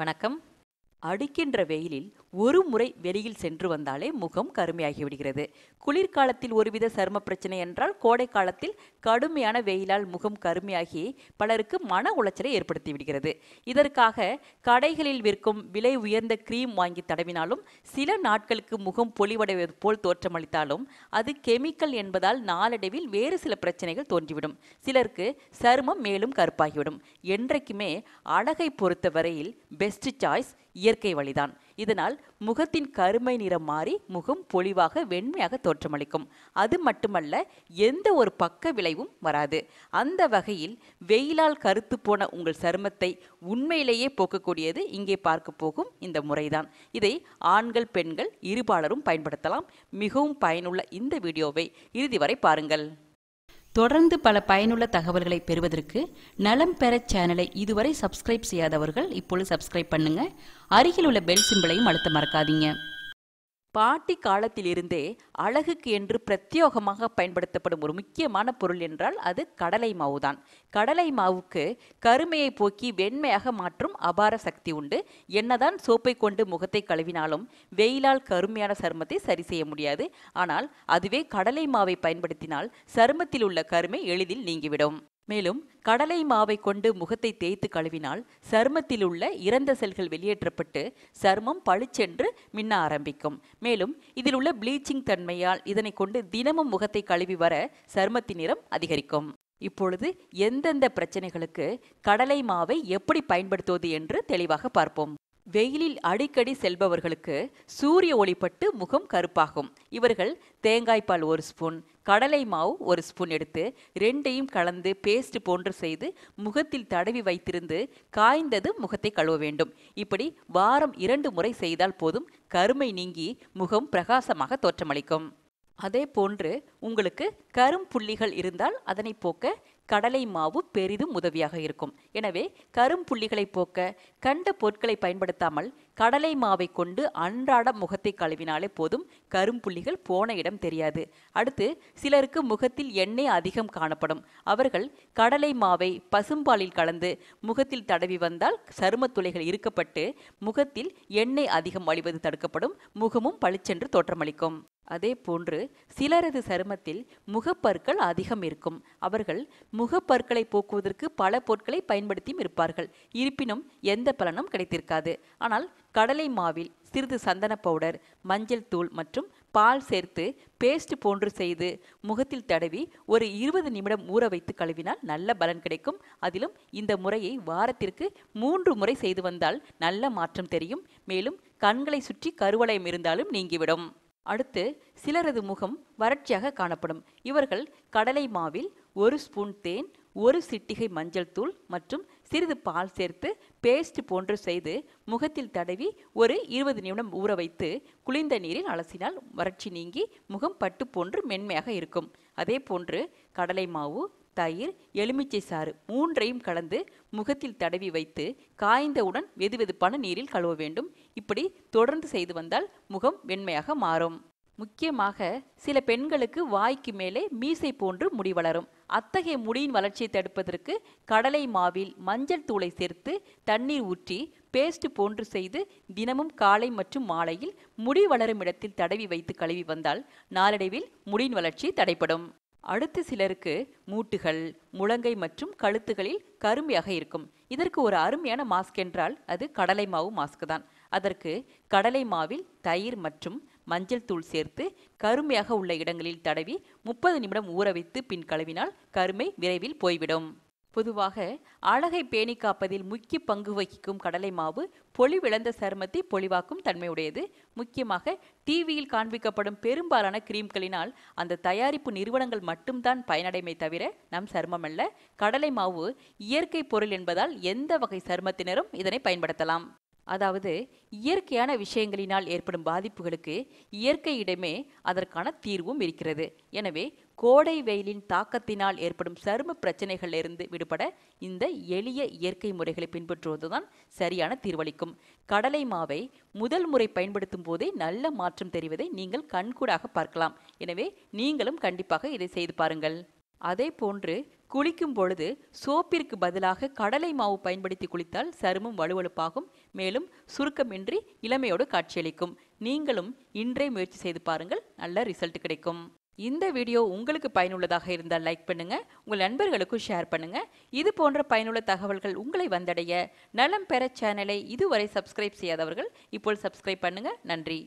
வணக்கம் அடிக்கின்ற வெயிலில் ஒரு முறை வெளியில் சென்று வந்தாலே முகம் கருமையாகி விடுகிறது குளிர்காலத்தில் ஒருவித சரும பிரச்சனை என்றால் கோடை காலத்தில் கடுமையான வெயிலால் முகம் கருமையாகி பலருக்கு மன உளைச்சலை ஏற்படுத்தி விடுகிறது இதற்காக கடைகளில் விற்கும் விலை உயர்ந்த கிரீம் வாங்கி தடவினாலும் சில நாட்களுக்கு முகம் பொலிவடைவது போல் தோற்றமளித்தாலும் அது கெமிக்கல் என்பதால் நாளடைவில் வேறு சில பிரச்சனைகள் தோன்றிவிடும் சிலருக்கு சருமம் மேலும் கருப்பாகிவிடும் என்றைக்குமே அழகை பொறுத்தவரையில் பெஸ்ட் சாய்ஸ் இயற்கை வழிதான் இதனால் முகத்தின் கருமை நிறம் மாறி முகம் பொலிவாக வெண்மையாக தோற்றமளிக்கும் அது மட்டுமல்ல எந்த ஒரு பக்க விளைவும் வராது அந்த வகையில் வெயிலால் கருத்து போன உங்கள் சருமத்தை உண்மையிலேயே போக்கக்கூடியது இங்கே பார்க்க போகும் இந்த முறைதான் இதை ஆண்கள் பெண்கள் இருபாலரும் பயன்படுத்தலாம் மிகவும் பயனுள்ள இந்த வீடியோவை இறுதி வரை பாருங்கள் தொடர்ந்து பல பயனுள்ள தகவல்களை பெறுவதற்கு நலம் பெற சேனலை இதுவரை சப்ஸ்கிரைப் செய்யாதவர்கள் இப்பொழுது சப்ஸ்கிரைப் பண்ணுங்க அருகில் உள்ள பெல் சிம்பிளையும் அழுத்த மறக்காதீங்க பாட்டி காலத்திலிருந்தே அழகுக்கு என்று பிரத்யோகமாக பயன்படுத்தப்படும் ஒரு முக்கியமான பொருள் என்றால் அது கடலை மாவுதான் கடலை மாவுக்கு கருமையை போக்கி வெண்மையாக மாற்றும் அபார சக்தி உண்டு என்னதான் சோப்பை கொண்டு முகத்தை கழுவினாலும் வெயிலால் கருமையான சருமத்தை சரி செய்ய முடியாது ஆனால் அதுவே கடலை மாவை பயன்படுத்தினால் சருமத்தில் உள்ள கருமை எளிதில் நீங்கிவிடும் மேலும் கடலை மாவை கொண்டு முகத்தை தேய்த்து கழுவினால் சருமத்தில் உள்ள இறந்த செல்கள் வெளியேற்றப்பட்டு சருமம் பளிச்சென்று மின்ன ஆரம்பிக்கும் மேலும் இதில் உள்ள ப்ளீச்சிங் தன்மையால் இதனை கொண்டு தினமும் முகத்தை கழுவி வர சருமத்தின் நிறம் அதிகரிக்கும் இப்பொழுது எந்தெந்த பிரச்சனைகளுக்கு கடலை மாவை எப்படி பயன்படுத்துவது என்று தெளிவாக பார்ப்போம் வெயிலில் அடிக்கடி செல்பவர்களுக்கு சூரிய ஒளிப்பட்டு முகம் கருப்பாகும் இவர்கள் தேங்காய்பால் ஒரு ஸ்பூன் கடலை மாவு ஒரு ஸ்பூன் எடுத்து ரெண்டையும் கலந்து பேஸ்ட் போன்று செய்து முகத்தில் தடவி வைத்திருந்து காய்ந்தது முகத்தை கழுவ வேண்டும் இப்படி வாரம் இரண்டு முறை செய்தால் போதும் கருமை நீங்கி முகம் பிரகாசமாக தோற்றமளிக்கும் அதே போன்று உங்களுக்கு கரும்புள்ளிகள் இருந்தால் அதனை போக்க கடலை மாவு பெரிதும் உதவியாக இருக்கும் எனவே கரும்புள்ளிகளை போக்க கண்ட பொருட்களை பயன்படுத்தாமல் கடலை மாவை கொண்டு அன்றாட முகத்தை கழுவினாலே போதும் கரும்புள்ளிகள் போன இடம் தெரியாது அடுத்து சிலருக்கு முகத்தில் எண்ணெய் அதிகம் காணப்படும் அவர்கள் கடலை மாவை பசும்பாலில் கலந்து முகத்தில் தடவி வந்தால் துளைகள் இருக்கப்பட்டு முகத்தில் எண்ணெய் அதிகம் வழிவது தடுக்கப்படும் முகமும் பளிச்சென்று தோற்றமளிக்கும் அதே போன்று சிலரது சருமத்தில் முகப்பற்கள் அதிகம் இருக்கும் அவர்கள் முகப்பற்களை போக்குவதற்கு பல பொருட்களை பயன்படுத்தியும் இருப்பார்கள் இருப்பினும் எந்த பலனும் கிடைத்திருக்காது ஆனால் கடலை மாவில் சிறிது சந்தன பவுடர் மஞ்சள் தூள் மற்றும் பால் சேர்த்து பேஸ்ட் போன்று செய்து முகத்தில் தடவி ஒரு இருபது நிமிடம் ஊற வைத்து கழுவினால் நல்ல பலன் கிடைக்கும் அதிலும் இந்த முறையை வாரத்திற்கு மூன்று முறை செய்து வந்தால் நல்ல மாற்றம் தெரியும் மேலும் கண்களை சுற்றி கருவளையம் இருந்தாலும் நீங்கிவிடும் அடுத்து சிலரது முகம் வறட்சியாக காணப்படும் இவர்கள் கடலை மாவில் ஒரு ஸ்பூன் தேன் ஒரு சிட்டிகை மஞ்சள் தூள் மற்றும் சிறிது பால் சேர்த்து பேஸ்ட் போன்று செய்து முகத்தில் தடவி ஒரு இருபது நிமிடம் ஊற வைத்து குளிர்ந்த நீரில் அலசினால் வறட்சி நீங்கி முகம் பட்டு போன்று மென்மையாக இருக்கும் அதே போன்று கடலை மாவு தயிர் எலுமிச்சை சாறு மூன்றையும் கலந்து முகத்தில் தடவி வைத்து காய்ந்தவுடன் வெதுவெதுப்பான நீரில் கழுவ வேண்டும் இப்படி தொடர்ந்து செய்து வந்தால் முகம் வெண்மையாக மாறும் முக்கியமாக சில பெண்களுக்கு வாய்க்கு மேலே மீசை போன்று முடி வளரும் அத்தகைய முடியின் வளர்ச்சியை தடுப்பதற்கு கடலை மாவில் மஞ்சள் தூளை சேர்த்து தண்ணீர் ஊற்றி பேஸ்ட் போன்று செய்து தினமும் காலை மற்றும் மாலையில் முடி வளரும் இடத்தில் தடவி வைத்து கழுவி வந்தால் நாளடைவில் முடியின் வளர்ச்சி தடைப்படும் அடுத்து சிலருக்கு மூட்டுகள் முழங்கை மற்றும் கழுத்துகளில் கருமையாக இருக்கும் இதற்கு ஒரு அருமையான மாஸ்க் என்றால் அது கடலை மாவு மாஸ்க் தான் அதற்கு கடலை மாவில் தயிர் மற்றும் மஞ்சள் தூள் சேர்த்து கருமையாக உள்ள இடங்களில் தடவி முப்பது நிமிடம் ஊற வைத்து பின் கழுவினால் கருமை விரைவில் போய்விடும் பொதுவாக அழகை பேணி காப்பதில் முக்கிய பங்கு வகிக்கும் கடலை மாவு பொலிவிழந்த சருமத்தை பொலிவாக்கும் தன்மையுடையது முக்கியமாக டிவியில் காண்பிக்கப்படும் பெரும்பாலான கிரீம்களினால் அந்த தயாரிப்பு நிறுவனங்கள் மட்டும்தான் பயனடைமை தவிர நம் சருமம் அல்ல கடலை மாவு இயற்கை பொருள் என்பதால் எந்த வகை சருமத்தினரும் இதனை பயன்படுத்தலாம் அதாவது இயற்கையான விஷயங்களினால் ஏற்படும் பாதிப்புகளுக்கு இயற்கையிடமே அதற்கான தீர்வும் இருக்கிறது எனவே கோடை வெயிலின் தாக்கத்தினால் ஏற்படும் சரும பிரச்சனைகளிலிருந்து விடுபட இந்த எளிய இயற்கை முறைகளை பின்பற்றுவதுதான் சரியான தீர்வளிக்கும் கடலை மாவை முதல் முறை பயன்படுத்தும் போதே நல்ல மாற்றம் தெரிவதை நீங்கள் கண்கூடாக பார்க்கலாம் எனவே நீங்களும் கண்டிப்பாக இதை செய்து பாருங்கள் அதே போன்று குளிக்கும் பொழுது சோப்பிற்கு பதிலாக கடலை மாவு பயன்படுத்தி குளித்தால் சருமம் வலுவழுப்பாகும் மேலும் சுருக்கமின்றி இளமையோடு காட்சியளிக்கும் நீங்களும் இன்றே முயற்சி செய்து பாருங்கள் நல்ல ரிசல்ட் கிடைக்கும் இந்த வீடியோ உங்களுக்கு பயனுள்ளதாக இருந்தால் லைக் பண்ணுங்க உங்கள் நண்பர்களுக்கும் ஷேர் பண்ணுங்க இது போன்ற பயனுள்ள தகவல்கள் உங்களை வந்தடைய நலம் பெற சேனலை இதுவரை சப்ஸ்கிரைப் செய்யாதவர்கள் இப்போ சப்ஸ்கிரைப் பண்ணுங்க நன்றி